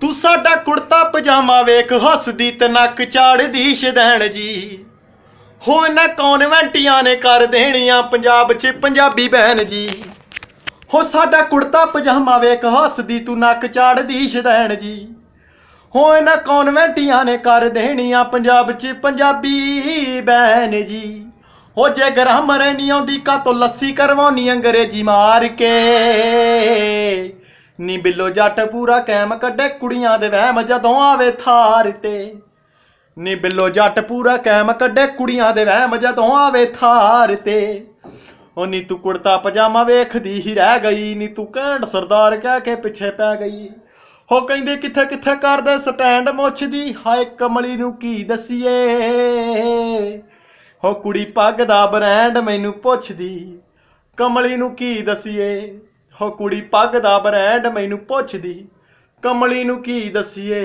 ਤੂੰ ਸਾਡਾ ਕੁੜਤਾ ਪਜਾਮਾ ਵੇਖ ਹੱਸਦੀ ਤੇ ਨੱਕ ਚਾੜਦੀ ਸ਼ਦੈਣ ਜੀ ਹੋ ਨਾ ਕੌਨਵੈਂਟੀਆਂ ਨੇ ਕਰ ਦੇਣੀਆਂ ਪੰਜਾਬ 'ਚ ਪੰਜਾਬੀ ਬਹਿਣ ਜੀ ਹੋ ਸਾਡਾ ਕੁੜਤਾ ਪਜਾਮਾ ਵੇਖ ਹੱਸਦੀ ਤੂੰ ਨੱਕ ਚਾੜਦੀ ਸ਼ਦੈਣ ਜੀ ਹੋ ਨਾ ਕੌਨਵੈਂਟੀਆਂ ਨੇ ਕਰ ਦੇਣੀਆਂ ਪੰਜਾਬ 'ਚ ਪੰਜਾਬੀ ਬਹਿਣ ਜੀ ਹੋ ਜੇ ਗ੍ਰਾਮਰ ਨਹੀਂ ਆਉਂਦੀ ਕਾ ਤੋ ਲੱਸੀ ਕਰਵਾਉਣੀ ਅੰਗਰੇਜ਼ੀ ਮਾਰ ਕੇ ਨੀ ਬਿੱਲੋ ਜੱਟ ਪੂਰਾ ਕੈਮ ਕੱਢੇ ਕੁੜੀਆਂ ਦੇ ਵਹਿਮ ਜਦੋਂ ਆਵੇ ਥਾਰ ਤੇ ਨੀ ਬਿੱਲੋ ਜੱਟ ਪੂਰਾ ਕੈਮ ਕੱਢੇ ਕੁੜੀਆਂ ਦੇ ਵਹਿਮ ਜਦੋਂ ਆਵੇ ਥਾਰ ਤੇ ਉਹ ਨੀ ਤੂੰ ਕੁੜਤਾ ਪਜਾਮਾ ਵੇਖਦੀ ਹੀ ਰਹਿ ਗਈ ਨੀ ਤੂੰ ਘੈਂਟ ਸਰਦਾਰ ਕਹਿ ਕੇ ਪਿੱਛੇ ਪੈ ਗਈ ਹੋ ਕਹਿੰਦੇ ਕਿੱਥੇ ਕਿੱਥੇ ਕਰਦੇ ਸਟੈਂਡ ਮੁੱਛ ਦੀ ਹਾਏ ਕਮਲੀ ਨੂੰ ਕੀ ਦਸੀਏ ਹੋ ਕੁੜੀ ਪੱਗ ਦਾ ਬ੍ਰਾਂਡ ਮੈਨੂੰ ਪੁੱਛਦੀ ਕਮਲੀ ਨੂੰ ਕੀ ਦਸੀਏ ਉਹ ਕੁੜੀ ਪੱਗ ਦਾ ਬ੍ਰਾਂਡ ਮੈਨੂੰ ਪੁੱਛਦੀ ਕਮਲੀ ਨੂੰ ਕੀ ਦਸੀਏ